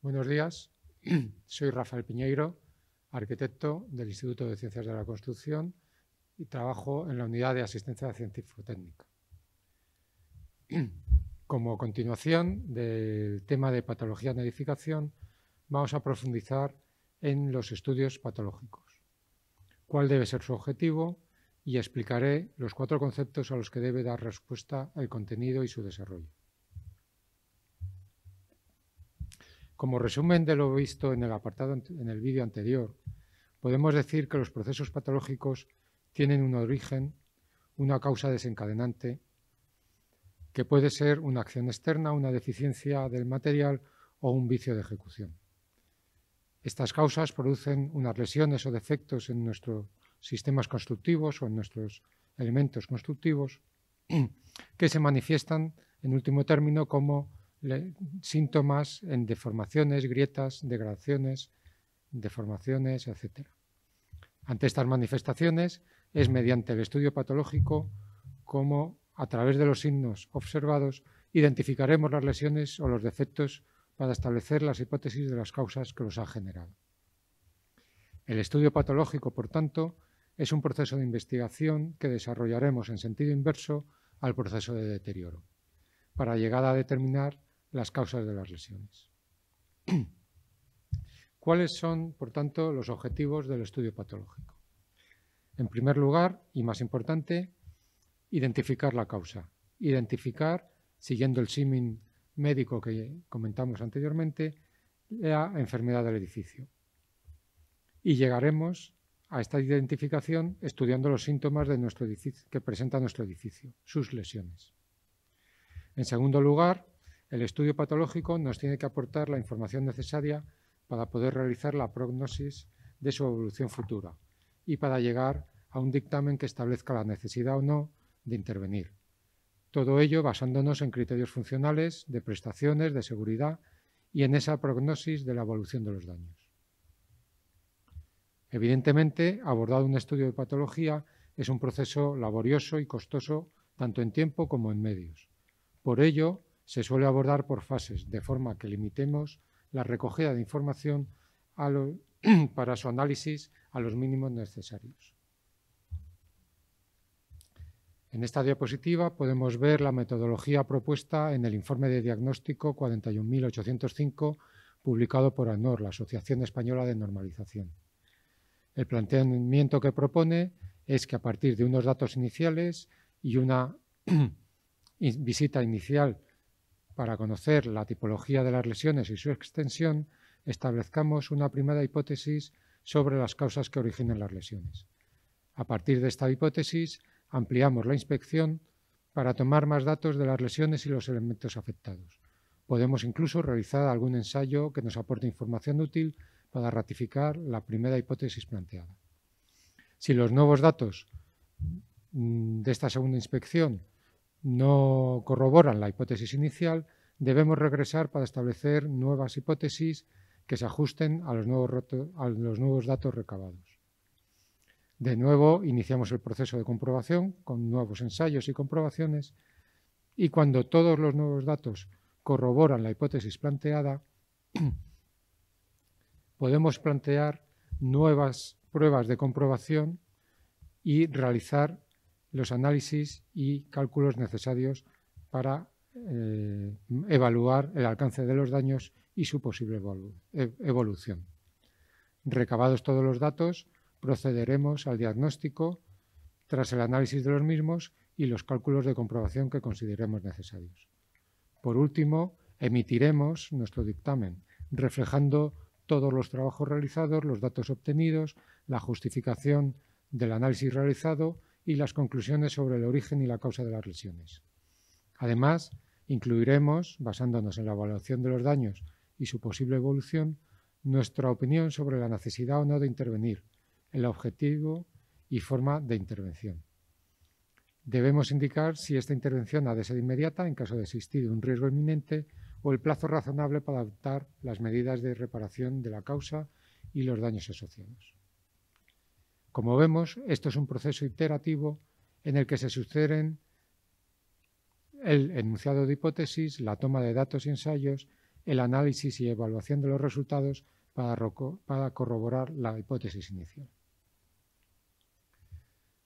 Buenos días, soy Rafael Piñeiro, arquitecto del Instituto de Ciencias de la Construcción y trabajo en la unidad de asistencia científico-técnica. Como continuación del tema de patología de edificación, vamos a profundizar en los estudios patológicos. ¿Cuál debe ser su objetivo? Y explicaré los cuatro conceptos a los que debe dar respuesta el contenido y su desarrollo. Como resumen de lo visto en el apartado en el vídeo anterior, podemos decir que los procesos patológicos tienen un origen, una causa desencadenante que puede ser una acción externa, una deficiencia del material o un vicio de ejecución. Estas causas producen unas lesiones o defectos en nuestros sistemas constructivos o en nuestros elementos constructivos que se manifiestan, en último término, como síntomas en deformaciones, grietas, degradaciones, deformaciones, etc. Ante estas manifestaciones es mediante el estudio patológico como a través de los signos observados, identificaremos las lesiones o los defectos para establecer las hipótesis de las causas que los ha generado. El estudio patológico, por tanto, es un proceso de investigación que desarrollaremos en sentido inverso al proceso de deterioro, para llegar a determinar las causas de las lesiones. ¿Cuáles son, por tanto, los objetivos del estudio patológico? En primer lugar, y más importante, identificar la causa. Identificar, siguiendo el simin médico que comentamos anteriormente, la enfermedad del edificio. Y llegaremos a esta identificación estudiando los síntomas de nuestro que presenta nuestro edificio, sus lesiones. En segundo lugar, el estudio patológico nos tiene que aportar la información necesaria para poder realizar la prognosis de su evolución futura y para llegar a un dictamen que establezca la necesidad o no de intervenir. Todo ello basándonos en criterios funcionales, de prestaciones, de seguridad y en esa prognosis de la evolución de los daños. Evidentemente, abordar un estudio de patología es un proceso laborioso y costoso tanto en tiempo como en medios. Por ello, se suele abordar por fases, de forma que limitemos la recogida de información para su análisis a los mínimos necesarios. En esta diapositiva podemos ver la metodología propuesta en el informe de diagnóstico 41.805 publicado por ANOR, la Asociación Española de Normalización. El planteamiento que propone es que a partir de unos datos iniciales y una visita inicial para conocer la tipología de las lesiones y su extensión, establezcamos una primera hipótesis sobre las causas que originan las lesiones. A partir de esta hipótesis, Ampliamos la inspección para tomar más datos de las lesiones y los elementos afectados. Podemos incluso realizar algún ensayo que nos aporte información útil para ratificar la primera hipótesis planteada. Si los nuevos datos mm, de esta segunda inspección no corroboran la hipótesis inicial, debemos regresar para establecer nuevas hipótesis que se ajusten a los nuevos, datos recabados. De nuevo, iniciamos el proceso de comprobación con nuevos ensayos y comprobaciones y cuando todos los nuevos datos corroboran la hipótesis planteada, podemos plantear nuevas pruebas de comprobación y realizar los análisis y cálculos necesarios para eh, evaluar el alcance de los daños y su posible evolución. Recabados todos los datos, procederemos al diagnóstico tras el análisis de los mismos y los cálculos de comprobación que consideremos necesarios. Por último, emitiremos nuestro dictamen, reflejando todos los trabajos realizados, los datos obtenidos, la justificación del análisis realizado y las conclusiones sobre el origen y la causa de las lesiones. Además, incluiremos, basándonos en la evaluación de los daños y su posible evolución, nuestra opinión sobre la necesidad o no de intervenir, el objetivo y forma de intervención. Debemos indicar si esta intervención ha de ser inmediata en caso de existir un riesgo inminente o el plazo razonable para adoptar las medidas de reparación de la causa y los daños asociados. Como vemos, esto es un proceso iterativo en el que se suceden el enunciado de hipótesis, la toma de datos y ensayos, el análisis y evaluación de los resultados para, para corroborar la hipótesis inicial.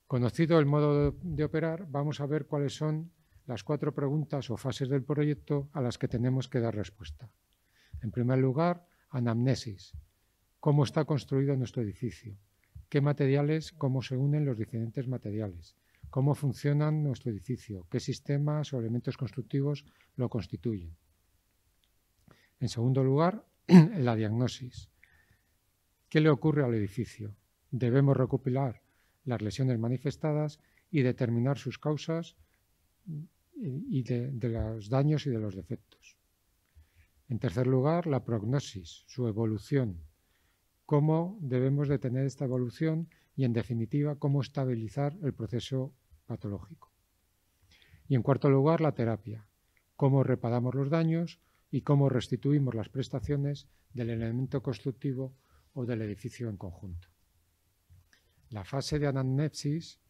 Conocido el modo de operar, vamos a ver cuáles son las cuatro preguntas o fases del proyecto a las que tenemos que dar respuesta. En primer lugar, anamnesis. ¿Cómo está construido nuestro edificio? ¿Qué materiales, cómo se unen los diferentes materiales? ¿Cómo funciona nuestro edificio? ¿Qué sistemas o elementos constructivos lo constituyen? En segundo lugar, la diagnosis. ¿Qué le ocurre al edificio? Debemos recopilar las lesiones manifestadas y determinar sus causas y de, los daños y de los defectos. En tercer lugar, la prognosis, su evolución, cómo debemos detener esta evolución y, en definitiva, cómo estabilizar el proceso patológico. Y en cuarto lugar, la terapia, cómo reparamos los daños y cómo restituimos las prestaciones del elemento constructivo o del edificio en conjunto la fase de anamnepsis,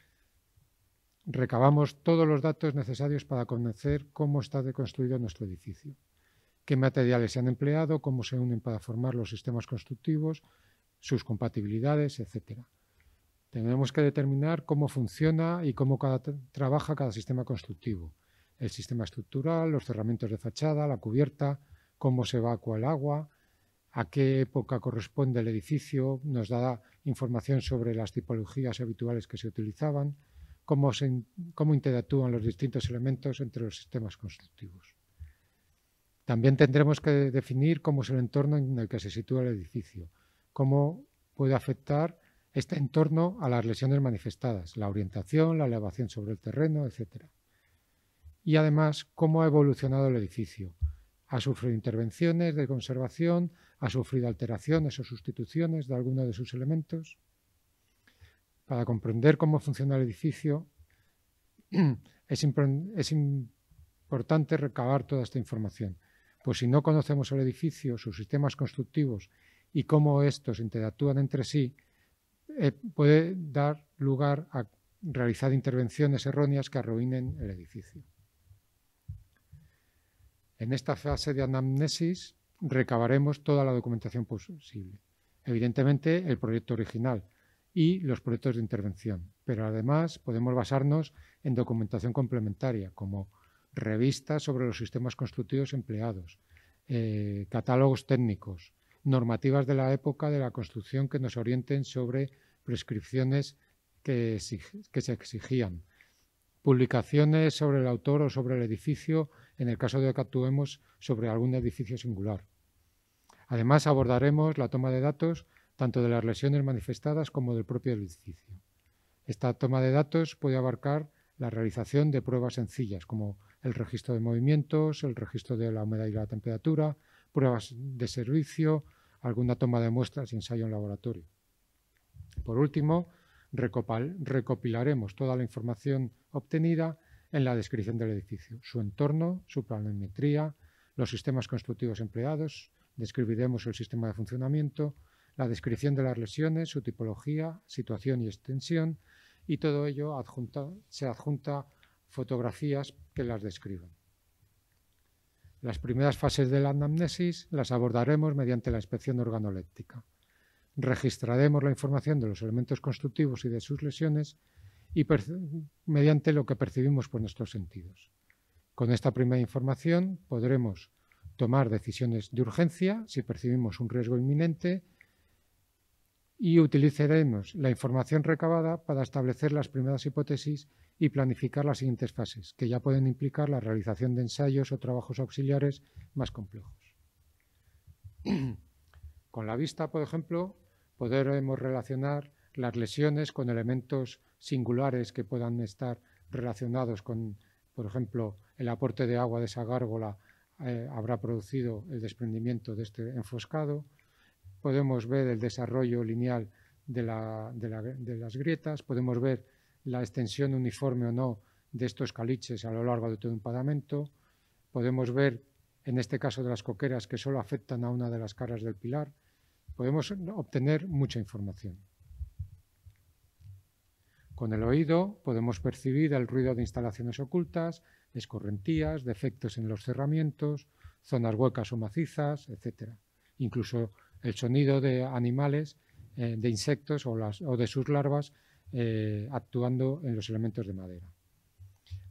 recabamos todos los datos necesarios para conocer cómo está construido nuestro edificio, qué materiales se han empleado, cómo se unen para formar los sistemas constructivos, sus compatibilidades, etc. Tenemos que determinar cómo funciona y cómo trabaja cada sistema constructivo, el sistema estructural, los cerramientos de fachada, la cubierta, cómo se evacua el agua, a qué época corresponde el edificio, nos da información sobre las tipologías habituales que se utilizaban, cómo, cómo interactúan los distintos elementos entre los sistemas constructivos. También tendremos que definir cómo es el entorno en el que se sitúa el edificio, cómo puede afectar este entorno a las lesiones manifestadas, la orientación, la elevación sobre el terreno, etc. Y además, cómo ha evolucionado el edificio. Ha sufrido intervenciones de conservación, ha sufrido alteraciones o sustituciones de alguno de sus elementos. Para comprender cómo funciona el edificio, es, importante recabar toda esta información, pues si no conocemos el edificio, sus sistemas constructivos y cómo estos interactúan entre sí, eh, puede dar lugar a realizar intervenciones erróneas que arruinen el edificio. En esta fase de anamnesis recabaremos toda la documentación posible. Evidentemente, el proyecto original y los proyectos de intervención, pero además podemos basarnos en documentación complementaria, como revistas sobre los sistemas constructivos empleados, eh, catálogos técnicos, normativas de la época de la construcción que nos orienten sobre prescripciones que se exigían, publicaciones sobre el autor o sobre el edificio en el caso de que actuemos sobre algún edificio singular. Además, abordaremos la toma de datos tanto de las lesiones manifestadas como del propio edificio. Esta toma de datos puede abarcar la realización de pruebas sencillas, como el registro de movimientos, el registro de la humedad y la temperatura, pruebas de servicio, alguna toma de muestras y ensayo en laboratorio. Por último, recopilaremos toda la información obtenida en la descripción del edificio, su entorno, su planimetría, los sistemas constructivos empleados, describiremos el sistema de funcionamiento, la descripción de las lesiones, su tipología, situación y extensión, y todo ello se adjunta fotografías que las describan. Las primeras fases de la anamnesis las abordaremos mediante la inspección organoléptica. Registraremos la información de los elementos constructivos y de sus lesiones y mediante lo que percibimos por nuestros sentidos. Con esta primera información podremos tomar decisiones de urgencia si percibimos un riesgo inminente y utilizaremos la información recabada para establecer las primeras hipótesis y planificar las siguientes fases, que ya pueden implicar la realización de ensayos o trabajos auxiliares más complejos. Con la vista, por ejemplo, podremos relacionar las lesiones con elementos singulares que puedan estar relacionados con, por ejemplo, el aporte de agua de esa gárgola eh, habrá producido el desprendimiento de este enfoscado. Podemos ver el desarrollo lineal de, las grietas, podemos ver la extensión uniforme o no de estos caliches a lo largo de todo un paramento. Podemos ver, en este caso de las coqueras, que solo afectan a una de las caras del pilar. Podemos obtener mucha información. Con el oído podemos percibir el ruido de instalaciones ocultas, escorrentías, defectos en los cerramientos, zonas huecas o macizas, etc. Incluso el sonido de animales, eh, de insectos o, de sus larvas eh, actuando en los elementos de madera.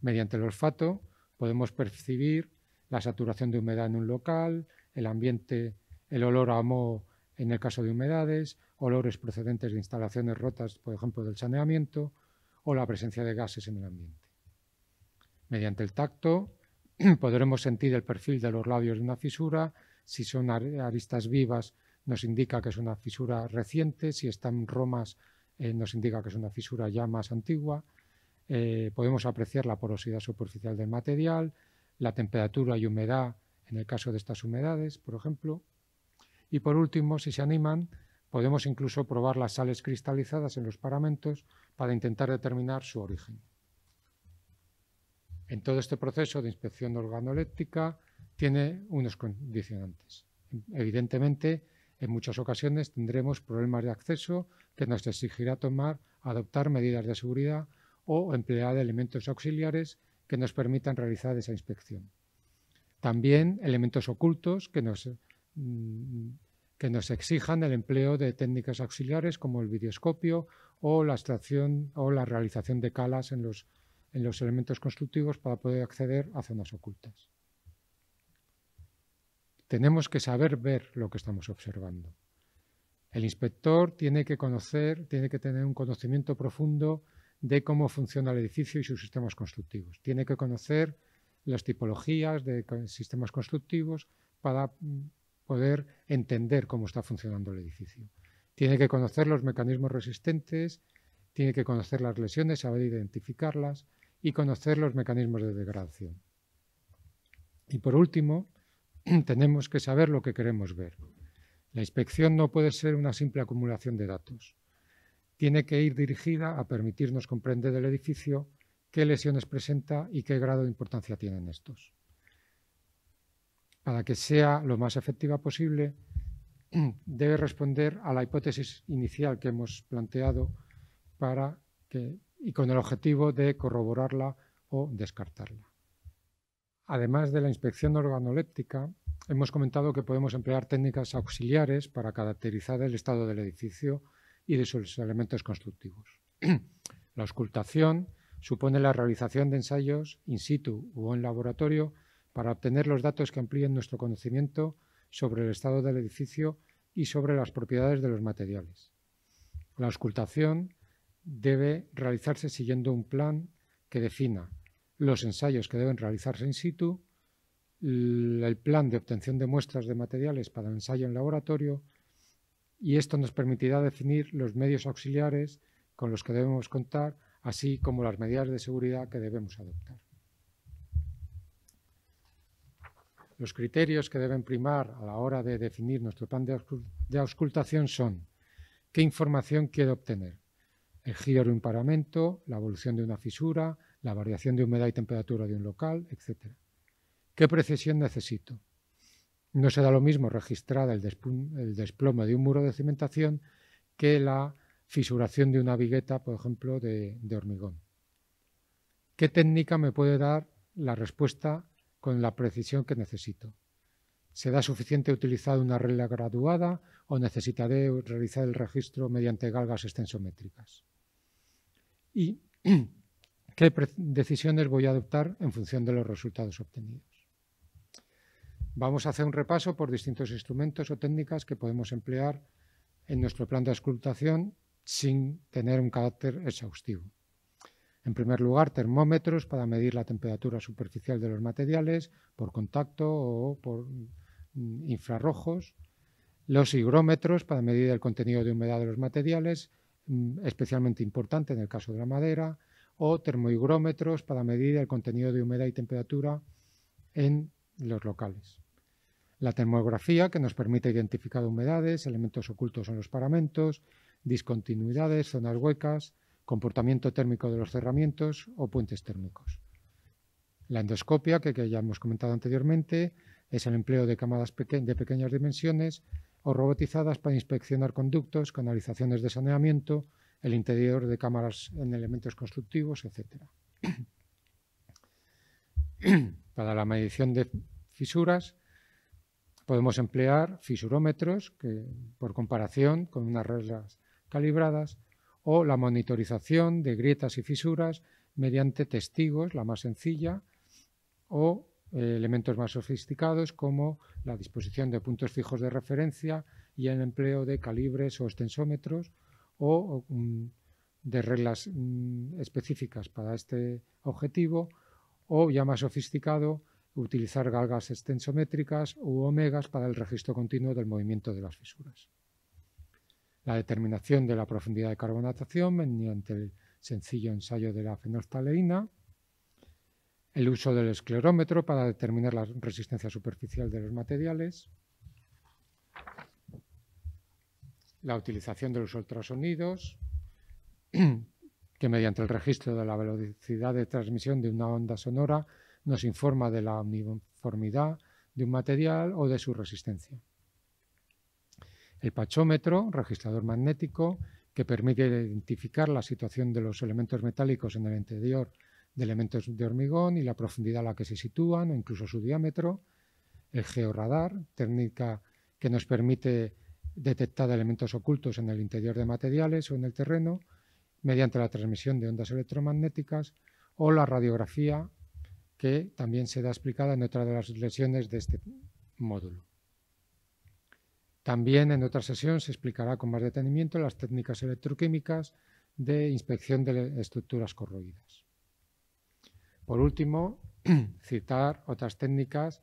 Mediante el olfato podemos percibir la saturación de humedad en un local, el ambiente, el olor a moho en el caso de humedades olores procedentes de instalaciones rotas, por ejemplo, del saneamiento, o la presencia de gases en el ambiente. Mediante el tacto podremos sentir el perfil de los labios de una fisura, si son aristas vivas nos indica que es una fisura reciente, si están romas eh, nos indica que es una fisura ya más antigua, eh, podemos apreciar la porosidad superficial del material, la temperatura y humedad en el caso de estas humedades, por ejemplo. Y por último, si se animan, Podemos incluso probar las sales cristalizadas en los paramentos para intentar determinar su origen. En todo este proceso de inspección organoléptica tiene unos condicionantes. Evidentemente, en muchas ocasiones tendremos problemas de acceso que nos exigirá tomar, adoptar medidas de seguridad o emplear elementos auxiliares que nos permitan realizar esa inspección. También elementos ocultos que nos mm, que nos exijan el empleo de técnicas auxiliares como el videoscopio o la extracción o la realización de calas en los, en los elementos constructivos para poder acceder a zonas ocultas. Tenemos que saber ver lo que estamos observando. El inspector tiene que conocer, tiene que tener un conocimiento profundo de cómo funciona el edificio y sus sistemas constructivos. Tiene que conocer las tipologías de sistemas constructivos para mm, poder entender cómo está funcionando el edificio. Tiene que conocer los mecanismos resistentes, tiene que conocer las lesiones, saber identificarlas y conocer los mecanismos de degradación. Y por último, tenemos que saber lo que queremos ver. La inspección no puede ser una simple acumulación de datos. Tiene que ir dirigida a permitirnos comprender el edificio, qué lesiones presenta y qué grado de importancia tienen estos para que sea lo más efectiva posible, debe responder a la hipótesis inicial que hemos planteado y con el objetivo de corroborarla o descartarla. Además de la inspección organoléptica, hemos comentado que podemos emplear técnicas auxiliares para caracterizar el estado del edificio y de sus elementos constructivos. la auscultación supone la realización de ensayos in situ o en laboratorio para obtener los datos que amplíen nuestro conocimiento sobre el estado del edificio y sobre las propiedades de los materiales. La auscultación debe realizarse siguiendo un plan que defina los ensayos que deben realizarse in situ, el plan de obtención de muestras de materiales para el ensayo en laboratorio y esto nos permitirá definir los medios auxiliares con los que debemos contar, así como las medidas de seguridad que debemos adoptar. Los criterios que deben primar a la hora de definir nuestro plan de auscultación son qué información quiero obtener, el giro de un paramento, la evolución de una fisura, la variación de humedad y temperatura de un local, etc. ¿Qué precisión necesito? No será lo mismo registrar el, desplome de un muro de cimentación que la fisuración de una vigueta, por ejemplo, de, de hormigón. ¿Qué técnica me puede dar la respuesta con la precisión que necesito. ¿Será suficiente utilizar una regla graduada o necesitaré realizar el registro mediante galgas extensométricas? Y qué decisiones voy a adoptar en función de los resultados obtenidos. Vamos a hacer un repaso por distintos instrumentos o técnicas que podemos emplear en nuestro plan de auscultación sin tener un carácter exhaustivo. En primer lugar, termómetros para medir la temperatura superficial de los materiales por contacto o por mm, infrarrojos. Los higrómetros para medir el contenido de humedad de los materiales, mm, especialmente importante en el caso de la madera, o termohigrómetros para medir el contenido de humedad y temperatura en los locales. La termografía, que nos permite identificar humedades, elementos ocultos en los paramentos, discontinuidades, zonas huecas, comportamiento térmico de los cerramientos o puentes térmicos. La endoscopia, que, ya hemos comentado anteriormente, es el empleo de cámaras de pequeñas dimensiones o robotizadas para inspeccionar conductos, canalizaciones de saneamiento, el interior de cámaras en elementos constructivos, etc. para la medición de fisuras, podemos emplear fisurómetros, que por comparación con unas reglas calibradas, o la monitorización de grietas y fisuras mediante testigos, la más sencilla, o eh, elementos más sofisticados como la disposición de puntos fijos de referencia y el empleo de calibres o extensómetros o, mm, de reglas mm, específicas para este objetivo o ya más sofisticado utilizar galgas extensométricas u omegas para el registro continuo del movimiento de las fisuras la determinación de la profundidad de carbonatación mediante el sencillo ensayo de la fenolftaleína, el uso del esclerómetro para determinar la resistencia superficial de los materiales, la utilización de los ultrasonidos, que mediante el registro de la velocidad de transmisión de una onda sonora nos informa de la uniformidad de un material o de su resistencia el pachómetro, registrador magnético, que permite identificar la situación de los elementos metálicos en el interior de elementos de hormigón y la profundidad a la que se sitúan o incluso su diámetro. El georradar, técnica que nos permite detectar elementos ocultos en el interior de materiales o en el terreno mediante la transmisión de ondas electromagnéticas o la radiografía que también se da explicada en otra de las lesiones de este módulo. También en otra sesión se explicará con más detenimiento las técnicas electroquímicas de inspección de estructuras corroídas. Por último, citar otras técnicas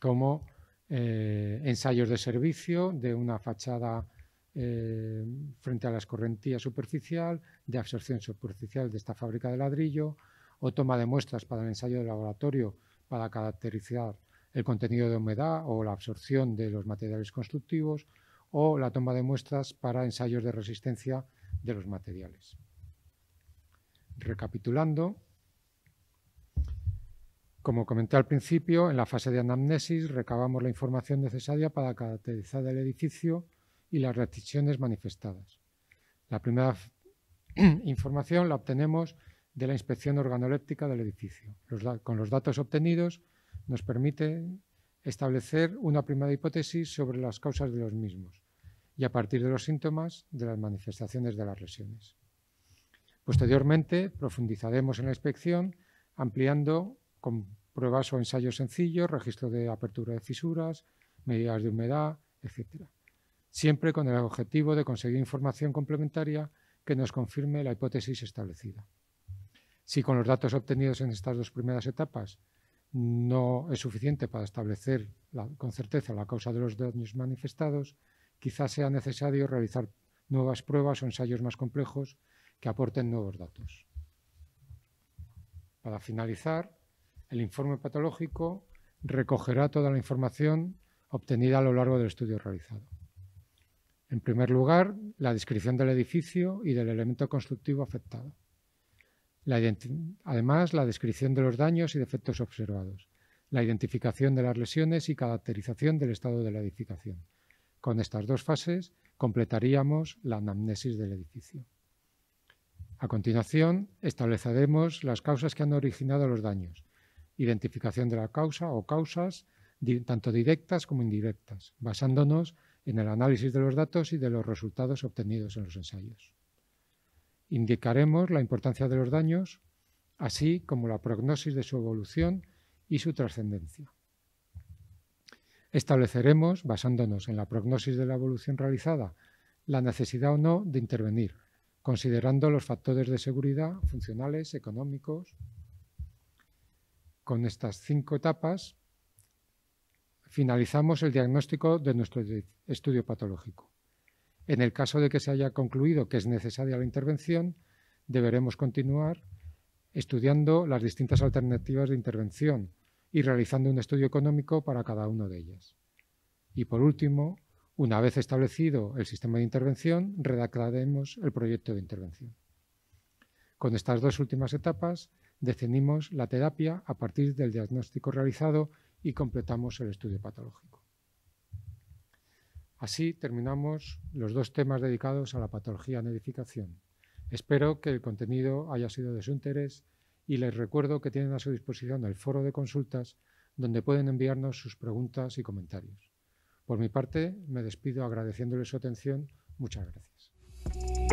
como eh, ensayos de servicio de una fachada eh, frente a la escorrentía superficial, de absorción superficial de esta fábrica de ladrillo, o toma de muestras para el ensayo de laboratorio para caracterizar el contenido de humedad o la absorción de los materiales constructivos o la toma de muestras para ensayos de resistencia de los materiales. Recapitulando, como comenté al principio, en la fase de anamnesis recabamos la información necesaria para caracterizar el edificio y las restricciones manifestadas. La primera información la obtenemos de la inspección organoléptica del edificio. con los datos obtenidos nos permite establecer una primera hipótesis sobre las causas de los mismos y a partir de los síntomas de las manifestaciones de las lesiones. Posteriormente, profundizaremos en la inspección ampliando con pruebas o ensayos sencillos, registro de apertura de fisuras, medidas de humedad, etc. Siempre con el objetivo de conseguir información complementaria que nos confirme la hipótesis establecida. Si con los datos obtenidos en estas dos primeras etapas no es suficiente para establecer con certeza la causa de los daños manifestados, quizás sea necesario realizar nuevas pruebas o ensayos más complejos que aporten nuevos datos. Para finalizar, el informe patológico recogerá toda la información obtenida a lo largo del estudio realizado. En primer lugar, la descripción del edificio y del elemento constructivo afectado además, la descripción de los daños y defectos observados, la identificación de las lesiones y caracterización del estado de la edificación. Con estas dos fases completaríamos la anamnesis del edificio. A continuación, estableceremos las causas que han originado los daños, identificación de la causa o causas, tanto directas como indirectas, basándonos en el análisis de los datos y de los resultados obtenidos en los ensayos. Indicaremos la importancia de los daños, así como la prognosis de su evolución y su trascendencia. Estableceremos, basándonos en la prognosis de la evolución realizada, la necesidad o no de intervenir, considerando los factores de seguridad funcionales, económicos. Con estas cinco etapas finalizamos el diagnóstico de nuestro estudio patológico. En el caso de que se haya concluido que es necesaria la intervención, deberemos continuar estudiando las distintas alternativas de intervención y realizando un estudio económico para cada una de ellas. Y por último, una vez establecido el sistema de intervención, redactaremos el proyecto de intervención. Con estas dos últimas etapas, definimos la terapia a partir del diagnóstico realizado y completamos el estudio patológico. Así terminamos los dos temas dedicados a la patología en edificación. Espero que el contenido haya sido de su interés y les recuerdo que tienen a su disposición el foro de consultas donde pueden enviarnos sus preguntas y comentarios. Por mi parte, me despido agradeciéndoles su atención. Muchas gracias.